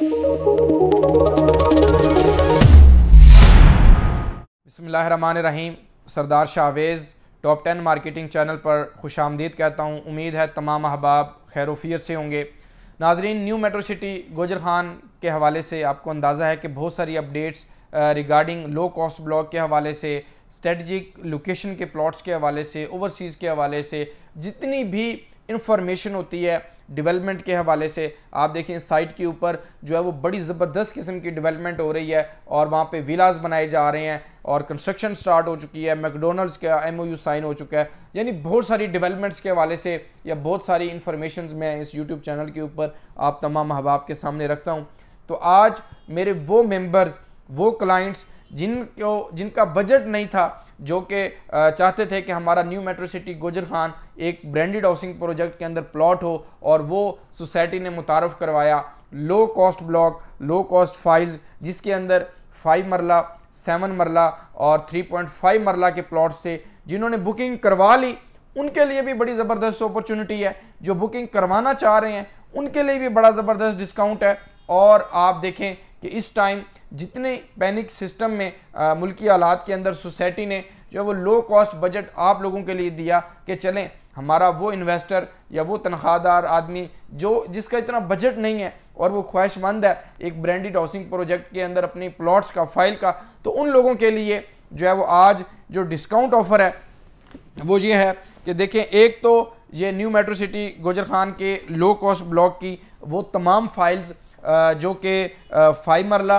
बसमीम Sardar Shahvez top ten marketing channel पर खुश आमदीद कहता हूँ उम्मीद है तमाम अहबाब खैरफियत से होंगे नाजरीन new metro city Gujar Khan के हवाले से आपको अंदाज़ा है कि बहुत सारी updates regarding low cost block के हवाले से स्ट्रेटजिक लोकेशन के प्लॉट्स के हवाले से ओवरसीज़ के हवाले से जितनी भी इंफॉर्मेशन होती है डेवलपमेंट के हवाले से आप देखें साइट के ऊपर जो है वो बड़ी ज़बरदस्त किस्म की डेवलपमेंट हो रही है और वहाँ पे विलाज बनाए जा रहे हैं और कंस्ट्रक्शन स्टार्ट हो चुकी है मैकडोनल्ड्स का एमओयू साइन हो चुका है यानी बहुत सारी डेवलपमेंट्स के हवाले से या बहुत सारी इन्फॉर्मेशन मैं इस यूट्यूब चैनल के ऊपर आप तमाम अहबाब के सामने रखता हूँ तो आज मेरे वो मेम्बर्स वो क्लाइंट्स जिनको जिनका बजट नहीं था जो कि चाहते थे कि हमारा न्यू मेट्रो सिटी गुजर खान एक ब्रांडेड हाउसिंग प्रोजेक्ट के अंदर प्लॉट हो और वो सोसाइटी ने मुतारफ़ करवाया low cost block low cost files जिसके अंदर फाइव मरला सेवन मरला और थ्री पॉइंट फाइव मरला के प्लॉट्स थे जिन्होंने बुकिंग करवा ली उनके लिए भी बड़ी ज़बरदस्त अपॉर्चुनिटी है जो बुकिंग करवाना चाह रहे हैं उनके लिए भी बड़ा ज़बरदस्त डिस्काउंट है और आप देखें कि इस टाइम जितने पैनिक सिस्टम में मुल्की हालात के अंदर सोसाइटी ने जो वो लो कॉस्ट बजट आप लोगों के लिए दिया कि चलें हमारा वो इन्वेस्टर या वो तनख्वाहदार आदमी जो जिसका इतना बजट नहीं है और वो ख्वाहिशमंद है एक ब्रांडेड हाउसिंग प्रोजेक्ट के अंदर अपनी प्लॉट्स का फाइल का तो उन लोगों के लिए जो है वो आज जो डिस्काउंट ऑफर है वो ये है कि देखें एक तो ये new metro city Gujar Khan के लो कॉस्ट ब्लॉक की वो तमाम फाइल्स जो कि फाइव मरला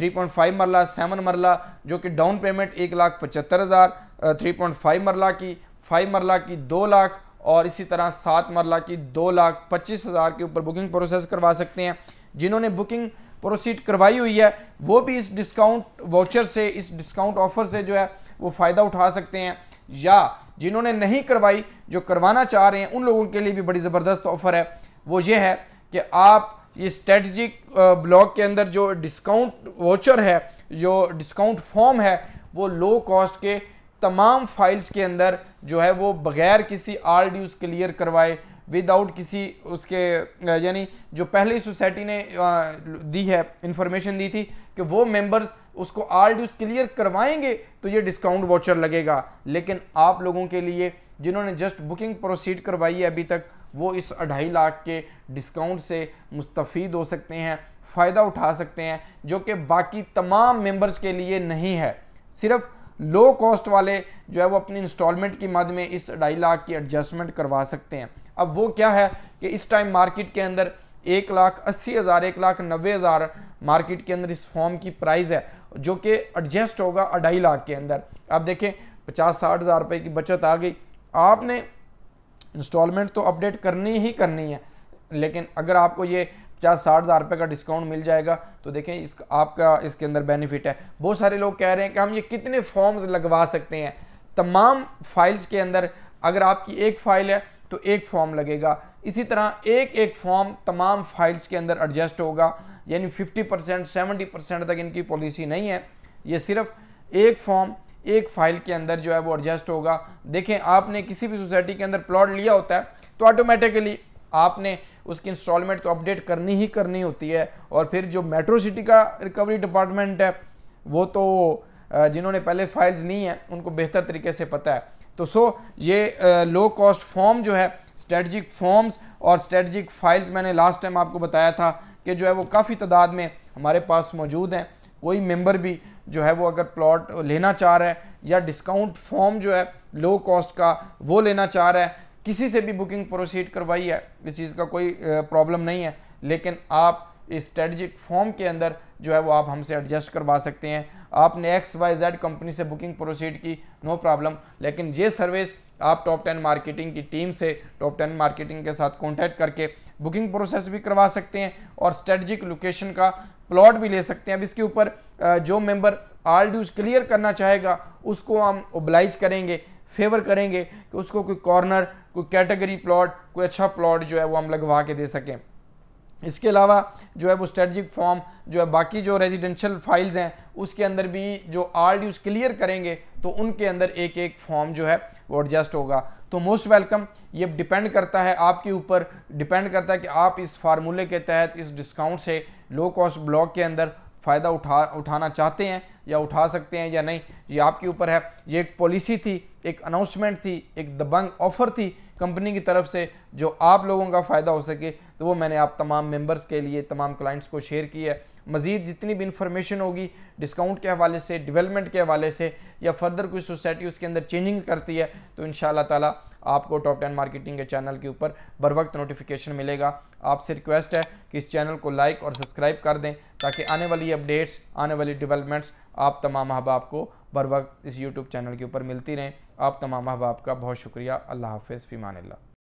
3.5 मरला सेवन मरला जो कि डाउन पेमेंट एक लाख पचहत्तर हज़ार थ्री पॉइंट फाइव मरला की फाइव मरला की दो लाख और इसी तरह सात मरला की दो लाख पच्चीस हज़ार के ऊपर बुकिंग प्रोसेस करवा सकते हैं जिन्होंने बुकिंग प्रोसीड करवाई हुई है वो भी इस डिस्काउंट वाउचर से इस डिस्काउंट ऑफर से जो है वो फ़ायदा उठा सकते हैं या जिन्होंने नहीं करवाई जो करवाना चाह रहे हैं उन लोगों के लिए भी बड़ी ज़बरदस्त ऑफर है वो ये है कि आप ये स्ट्रेटजिक ब्लॉक uh, के अंदर जो डिस्काउंट वाचर है जो डिस्काउंट फॉर्म है वो लो कॉस्ट के तमाम फाइल्स के अंदर जो है वो बगैर किसी आर ड्यूज क्लियर करवाए विदाउट किसी उसके uh, यानी जो पहले सोसाइटी ने uh, दी है इन्फॉर्मेशन दी थी कि वो मेंबर्स उसको आर ड्यूज क्लियर करवाएंगे तो ये डिस्काउंट वाचर लगेगा लेकिन आप लोगों के लिए जिन्होंने जस्ट बुकिंग प्रोसीड करवाई है अभी तक वो इस अढ़ाई लाख के डिस्काउंट से मुस्तफ़ हो सकते हैं फ़ायदा उठा सकते हैं जो कि बाकी तमाम मेंबर्स के लिए नहीं है सिर्फ लो कॉस्ट वाले जो है वो अपनी इंस्टॉलमेंट की मद में इस ढाई लाख की एडजस्टमेंट करवा सकते हैं अब वो क्या है कि इस टाइम मार्केट के अंदर एक लाख अस्सी हज़ार एक लाख नब्बे हज़ार मार्केट के अंदर इस फॉर्म की प्राइस है जो कि एडजस्ट होगा अढ़ाई लाख के अंदर अब देखें पचास साठ हज़ार रुपये की बचत आ गई आपने इंस्टॉलमेंट तो अपडेट करनी ही करनी है लेकिन अगर आपको ये पचास साठ हज़ार रुपये का डिस्काउंट मिल जाएगा तो देखें इस आपका इसके अंदर बेनिफिट है बहुत सारे लोग कह रहे हैं कि हम ये कितने फॉर्म्स लगवा सकते हैं तमाम फाइल्स के अंदर अगर आपकी एक फ़ाइल है तो एक फॉर्म लगेगा इसी तरह एक एक फॉर्म तमाम फाइल्स के अंदर एडजस्ट होगा यानी 50 परसेंट सेवेंटी परसेंट तक इनकी पॉलिसी नहीं है ये सिर्फ एक फॉर्म एक फाइल के अंदर जो है वो एडजस्ट होगा देखें आपने किसी भी सोसाइटी के अंदर प्लॉट लिया होता है तो ऑटोमेटिकली आपने उसकी इंस्टॉलमेंट को अपडेट करनी ही करनी होती है और फिर जो मेट्रो सिटी का रिकवरी डिपार्टमेंट है वो तो जिन्होंने पहले फाइल्स नहीं हैं उनको बेहतर तरीके से पता है तो सो ये लो कॉस्ट फॉर्म जो है स्ट्रेटजिक फॉर्म्स और स्ट्रेटजिक फाइल्स मैंने लास्ट टाइम आपको बताया था कि जो है वो काफ़ी तादाद में हमारे पास मौजूद हैं कोई मेम्बर भी जो है वो अगर प्लॉट लेना चाह रहा है या डिस्काउंट फॉर्म जो है लो कॉस्ट का वो लेना चाह रहा है किसी से भी बुकिंग प्रोसीड करवाई है इस चीज़ का कोई प्रॉब्लम नहीं है लेकिन आप इस स्ट्रेटजिक फॉर्म के अंदर जो है वो आप हमसे एडजस्ट करवा सकते हैं आपने एक्स वाई जेड कंपनी से बुकिंग प्रोसीड की नो प्रॉब्लम लेकिन ये सर्विस आप टॉप टेन मार्केटिंग की टीम से टॉप टेन मार्केटिंग के साथ कॉन्टैक्ट करके बुकिंग प्रोसेस भी करवा सकते हैं और स्ट्रेटजिक लोकेशन का प्लॉट भी ले सकते हैं अब इसके ऊपर जो मेंबर आल ड्यूज क्लियर करना चाहेगा उसको हम ओब्लाइज करेंगे फेवर करेंगे कि उसको कोई कॉर्नर कोई कैटेगरी प्लॉट कोई अच्छा प्लॉट जो है वो हम लगवा के दे सकें इसके अलावा जो है वो स्ट्रेटजिक फॉर्म जो है बाकी जो रेजिडेंशियल फाइल्स हैं उसके अंदर भी जो आर ड्यूज क्लियर करेंगे तो उनके अंदर एक एक फॉर्म जो है वो एडजस्ट होगा तो मोस्ट वेलकम ये डिपेंड करता है आपके ऊपर डिपेंड करता है कि आप इस फार्मूले के तहत इस डिस्काउंट से लो कॉस्ट ब्लॉक के अंदर फ़ायदा उठा उठाना चाहते हैं या उठा सकते हैं या नहीं ये आपके ऊपर है ये एक पॉलिसी थी एक अनाउंसमेंट थी एक दबंग ऑफ़र थी कंपनी की तरफ से जो आप लोगों का फ़ायदा हो सके तो वो मैंने आप तमाम मेम्बर्स के लिए तमाम क्लाइंट्स को शेयर की है मज़ीद जितनी भी इंफॉर्मेशन होगी डिस्काउंट के हवाले से डेवलपमेंट के हवाले से या फर्दर कोई सोसाइटी उसके अंदर चेंजिंग करती है तो इन ताला आपको टॉप टेन मार्केटिंग के चैनल के ऊपर बर वक्त नोटिफिकेशन मिलेगा आपसे रिक्वेस्ट है कि इस चैनल को लाइक और सब्सक्राइब कर दें ताकि आने वाली अपडेट्स आने वाली डेवलपमेंट्स आप तमाम अहबाब को बर वक्त इस यूट्यूब चैनल के ऊपर मिलती रहें आप तमाम अहबाब का बहुत शुक्रिया अल्लाह हाफ़ फ़ीमान ला